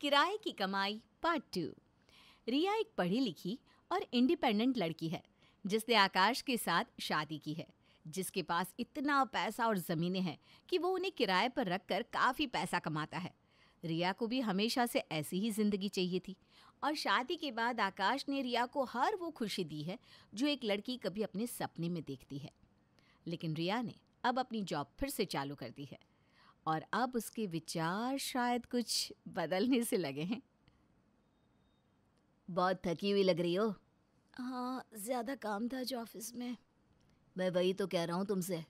किराए की कमाई पार्ट टू रिया एक पढ़ी लिखी और इंडिपेंडेंट लड़की है जिसने आकाश के साथ शादी की है जिसके पास इतना पैसा और ज़मीनें हैं कि वो उन्हें किराए पर रख कर काफ़ी पैसा कमाता है रिया को भी हमेशा से ऐसी ही ज़िंदगी चाहिए थी और शादी के बाद आकाश ने रिया को हर वो खुशी दी है जो एक लड़की कभी अपने सपने में देखती है लेकिन रिया ने अब अपनी जॉब फिर से चालू कर दी है और अब उसके विचार शायद कुछ बदलने से लगे हैं बहुत थकी हुई लग रही हो हाँ ज़्यादा काम था जो ऑफिस में मैं वही तो कह रहा हूँ तुमसे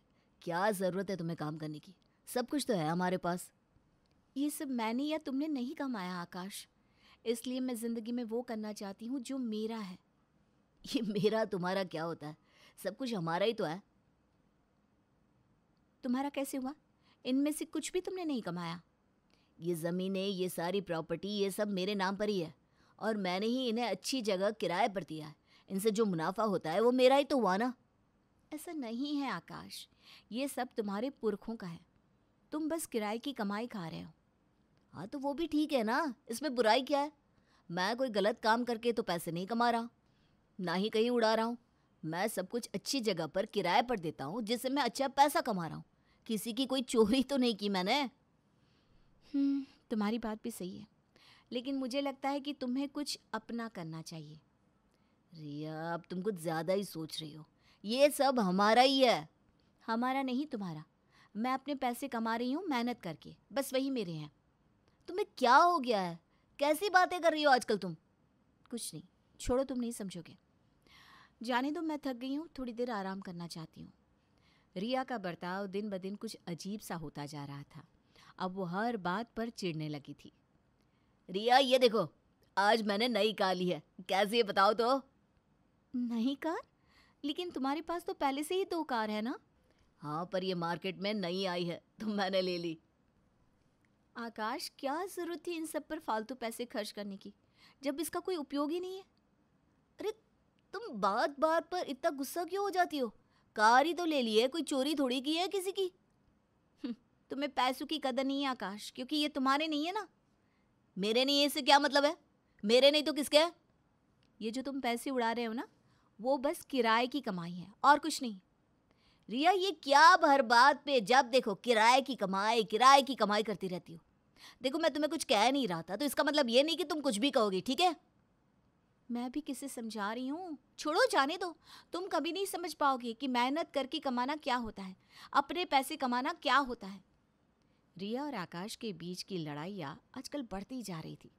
क्या ज़रूरत है तुम्हें काम करने की सब कुछ तो है हमारे पास ये सब मैंने या तुमने नहीं कमाया आकाश इसलिए मैं ज़िंदगी में वो करना चाहती हूँ जो मेरा है ये मेरा तुम्हारा क्या होता है सब कुछ हमारा ही तो है तुम्हारा कैसे हुआ इनमें से कुछ भी तुमने नहीं कमाया ये ज़मीनें ये सारी प्रॉपर्टी ये सब मेरे नाम पर ही है और मैंने ही इन्हें अच्छी जगह किराए पर दिया है इनसे जो मुनाफा होता है वो मेरा ही तो हुआ ना ऐसा नहीं है आकाश ये सब तुम्हारे पुरखों का है तुम बस किराए की कमाई खा रहे हो हाँ तो वो भी ठीक है ना इसमें बुराई क्या है मैं कोई गलत काम करके तो पैसे नहीं कमा रहा ना ही कहीं उड़ा रहा हूँ मैं सब कुछ अच्छी जगह पर किराए पर देता हूँ जिससे मैं अच्छा पैसा कमा रहा हूँ किसी की कोई चोरी तो नहीं की मैंने हम्म, तुम्हारी बात भी सही है लेकिन मुझे लगता है कि तुम्हें कुछ अपना करना चाहिए रिया अब तुम कुछ ज़्यादा ही सोच रही हो ये सब हमारा ही है हमारा नहीं तुम्हारा मैं अपने पैसे कमा रही हूँ मेहनत करके बस वही मेरे हैं तुम्हें क्या हो गया है कैसी बातें कर रही हो आजकल तुम कुछ नहीं छोड़ो तुम नहीं समझोगे जाने दो मैं थक गई हूँ थोड़ी देर आराम करना चाहती हूँ रिया का बर्ताव दिन ब दिन कुछ अजीब सा होता जा रहा था अब वो हर बात पर चिढ़ने लगी थी रिया ये देखो आज मैंने नई कार ली है कैसी है बताओ तो नई कार लेकिन तुम्हारे पास तो पहले से ही दो कार है ना हाँ पर ये मार्केट में नई आई है तो मैंने ले ली आकाश क्या ज़रूरत थी इन सब पर फालतू पैसे खर्च करने की जब इसका कोई उपयोग ही नहीं है अरे तुम बात बात पर इतना गुस्सा क्यों हो जाती हो कार ही तो ले ली है कोई चोरी थोड़ी की है किसी की हम्म, तुम्हें पैसों की कदर नहीं है आकाश क्योंकि ये तुम्हारे नहीं है ना मेरे नहीं है इससे क्या मतलब है मेरे नहीं तो किसके है ये जो तुम पैसे उड़ा रहे हो ना वो बस किराए की कमाई है और कुछ नहीं रिया ये क्या भर बात पे जब देखो किराए की कमाई किराए की कमाई करती रहती हो देखो मैं तुम्हें कुछ कह नहीं रहा था तो इसका मतलब ये नहीं कि तुम कुछ भी कहोगी ठीक है मैं भी किसे समझा रही हूँ छोड़ो जाने दो तुम कभी नहीं समझ पाओगे कि मेहनत करके कमाना क्या होता है अपने पैसे कमाना क्या होता है रिया और आकाश के बीच की लड़ाइयाँ आजकल बढ़ती जा रही थी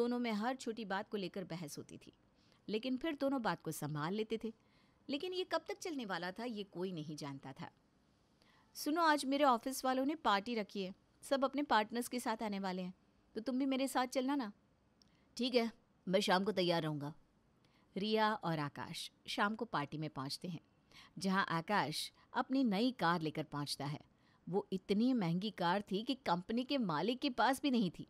दोनों में हर छोटी बात को लेकर बहस होती थी लेकिन फिर दोनों बात को संभाल लेते थे लेकिन ये कब तक चलने वाला था ये कोई नहीं जानता था सुनो आज मेरे ऑफिस वालों ने पार्टी रखी है सब अपने पार्टनर्स के साथ आने वाले हैं तो तुम भी मेरे साथ चलना ना ठीक है मैं शाम को तैयार रहूँगा रिया और आकाश शाम को पार्टी में पहुँचते हैं जहाँ आकाश अपनी नई कार लेकर पहुँचता है वो इतनी महंगी कार थी कि कंपनी के मालिक के पास भी नहीं थी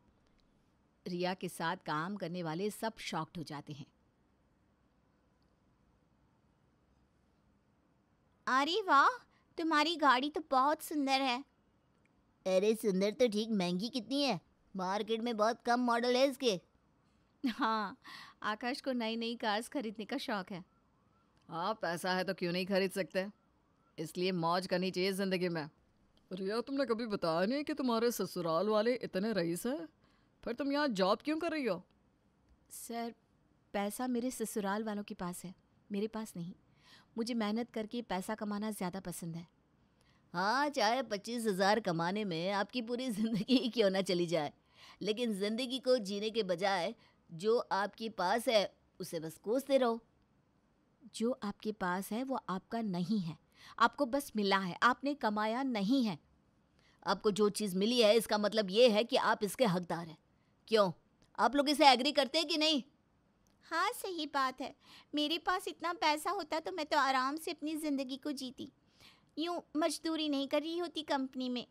रिया के साथ काम करने वाले सब शॉक्ड हो जाते हैं अरे वाह तुम्हारी गाड़ी तो बहुत सुंदर है अरे सुंदर तो ठीक महंगी कितनी है मार्केट में बहुत कम मॉडल है इसके हाँ आकाश को नई नई कार्स खरीदने का शौक है हाँ पैसा है तो क्यों नहीं खरीद सकते इसलिए मौज करनी चाहिए ज़िंदगी में रिया तुमने कभी बताया नहीं कि तुम्हारे ससुराल वाले इतने रईस हैं फिर तुम यहाँ जॉब क्यों कर रही हो सर पैसा मेरे ससुराल वालों के पास है मेरे पास नहीं मुझे मेहनत करके पैसा कमाना ज़्यादा पसंद है हाँ चाहे पच्चीस हज़ार कमाने में आपकी पूरी ज़िंदगी क्यों ना चली जाए लेकिन ज़िंदगी को जीने के बजाय जो आपके पास है उसे बस कोसते रहो जो आपके पास है वो आपका नहीं है आपको बस मिला है आपने कमाया नहीं है आपको जो चीज़ मिली है इसका मतलब ये है कि आप इसके हकदार हैं क्यों आप लोग इसे एग्री करते हैं कि नहीं हाँ सही बात है मेरे पास इतना पैसा होता तो मैं तो आराम से अपनी ज़िंदगी को जीती यूँ मजदूरी नहीं कर रही होती कंपनी में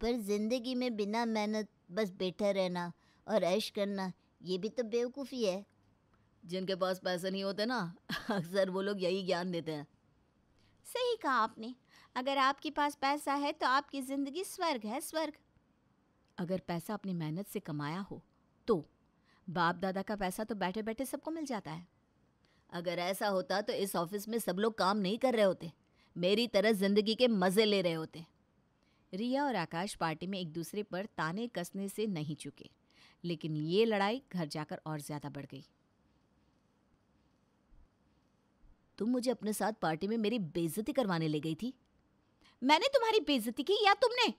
पर ज़िंदगी में बिना मेहनत बस बैठा रहना और ऐश करना ये भी तो बेवकूफ़ी है जिनके पास पैसे नहीं होते ना अक्सर वो लोग यही ज्ञान देते हैं सही कहा आपने अगर आपके पास पैसा है तो आपकी ज़िंदगी स्वर्ग है स्वर्ग अगर पैसा अपनी मेहनत से कमाया हो तो बाप दादा का पैसा तो बैठे बैठे सबको मिल जाता है अगर ऐसा होता तो इस ऑफिस में सब लोग काम नहीं कर रहे होते मेरी तरह ज़िंदगी के मज़े ले रहे होते रिया और आकाश पार्टी में एक दूसरे पर ताने कसने से नहीं चुके लेकिन ये लड़ाई घर जाकर और ज़्यादा बढ़ गई तुम मुझे अपने साथ पार्टी में मेरी बेइज्जती करवाने ले गई थी मैंने तुम्हारी बेइज्जती की या तुमने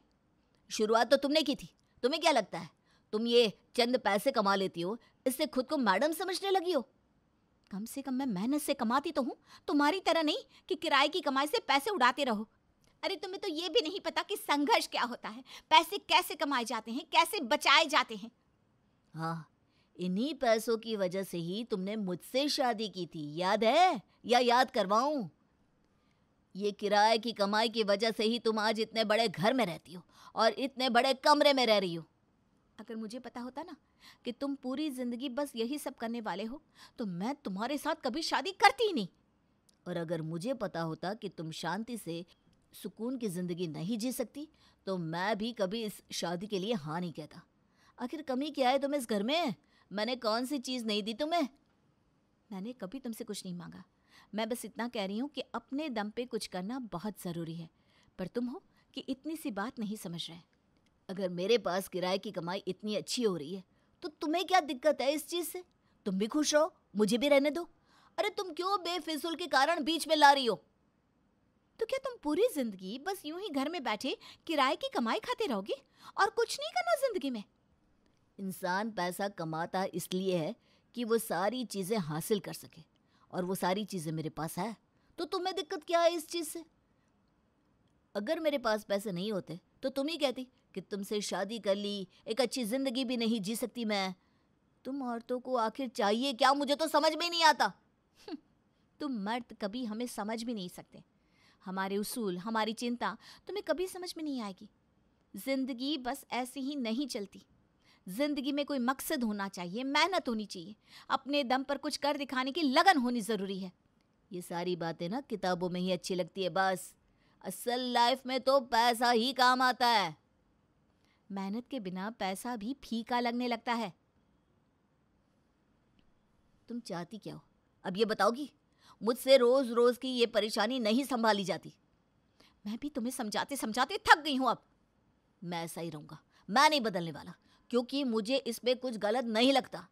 शुरुआत तो तुमने की थी तुम्हें क्या लगता है तुम ये चंद पैसे कमा लेती हो इससे खुद को मैडम समझने लगी हो कम से कम मैं मेहनत से कमाती तो हूँ तुम्हारी तरह नहीं कि किराए की कमाई से पैसे उड़ाते रहो अरे तुम्हें तो ये भी नहीं पता कि संघर्ष क्या होता है पैसे कैसे कमाए जाते हैं कैसे बचाए जाते हैं हाँ इन्हीं पैसों की वजह से ही तुमने मुझसे शादी की थी याद है या याद करवाऊं ये किराए की कमाई की वजह से ही तुम आज इतने बड़े घर में रहती हो और इतने बड़े कमरे में रह रही हो अगर मुझे पता होता ना कि तुम पूरी जिंदगी बस यही सब करने वाले हो तो मैं तुम्हारे साथ कभी शादी करती ही नहीं और अगर मुझे पता होता कि तुम शांति से सुकून की ज़िंदगी नहीं जी सकती तो मैं भी कभी इस शादी के लिए हाँ नहीं कहता आखिर कमी क्या है तुम्हें इस घर में मैंने कौन सी चीज़ नहीं दी तुम्हें मैंने कभी तुमसे कुछ नहीं मांगा मैं बस इतना कह रही हूँ कि अपने दम पे कुछ करना बहुत ज़रूरी है पर तुम हो कि इतनी सी बात नहीं समझ रहे अगर मेरे पास किराए की कमाई इतनी अच्छी हो रही है तो तुम्हें क्या दिक्कत है इस चीज़ से तुम भी खुश रहो मुझे भी रहने दो अरे तुम क्यों बेफिजूल के कारण बीच में ला रही हो तो क्या तुम पूरी जिंदगी बस यूं ही घर में बैठे किराए की कमाई खाते रहोगे और कुछ नहीं करना जिंदगी में इंसान पैसा कमाता इसलिए है कि वो सारी चीज़ें हासिल कर सके और वो सारी चीज़ें मेरे पास है तो तुम्हें दिक्कत क्या है इस चीज़ से अगर मेरे पास पैसे नहीं होते तो तुम ही कहती कि तुमसे शादी कर ली एक अच्छी ज़िंदगी भी नहीं जी सकती मैं तुम औरतों को आखिर चाहिए क्या मुझे तो समझ में नहीं आता हम्म, तुम मर्द कभी हमें समझ भी नहीं सकते हमारे उसूल हमारी चिंता तुम्हें कभी समझ में नहीं आएगी ज़िंदगी बस ऐसे ही नहीं चलती ज़िंदगी में कोई मकसद होना चाहिए मेहनत होनी चाहिए अपने दम पर कुछ कर दिखाने की लगन होनी ज़रूरी है ये सारी बातें ना किताबों में ही अच्छी लगती है बस असल लाइफ में तो पैसा ही काम आता है मेहनत के बिना पैसा भी फीका लगने लगता है तुम चाहती क्या हो अब ये बताओगी मुझसे रोज रोज की ये परेशानी नहीं संभाली जाती मैं भी तुम्हें समझाते समझाते थक गई हूं अब मैं ऐसा ही रहूंगा मैं नहीं बदलने वाला क्योंकि मुझे इसमें कुछ गलत नहीं लगता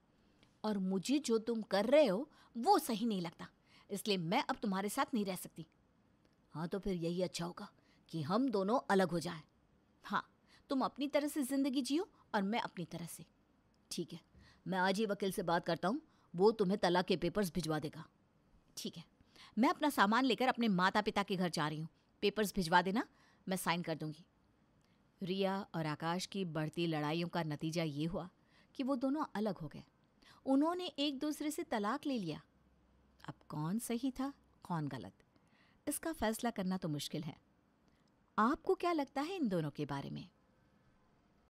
और मुझे जो तुम कर रहे हो वो सही नहीं लगता इसलिए मैं अब तुम्हारे साथ नहीं रह सकती हाँ तो फिर यही अच्छा होगा कि हम दोनों अलग हो जाएं हाँ तुम अपनी तरह से ज़िंदगी जियो और मैं अपनी तरह से ठीक है मैं आज ही वकील से बात करता हूँ वो तुम्हें तलाक के पेपर्स भिजवा देगा ठीक है मैं अपना सामान लेकर अपने माता पिता के घर जा रही हूँ पेपर्स भिजवा देना मैं साइन कर दूँगी रिया और आकाश की बढ़ती लड़ाइयों का नतीजा ये हुआ कि वो दोनों अलग हो गए उन्होंने एक दूसरे से तलाक ले लिया अब कौन सही था कौन गलत इसका फैसला करना तो मुश्किल है आपको क्या लगता है इन दोनों के बारे में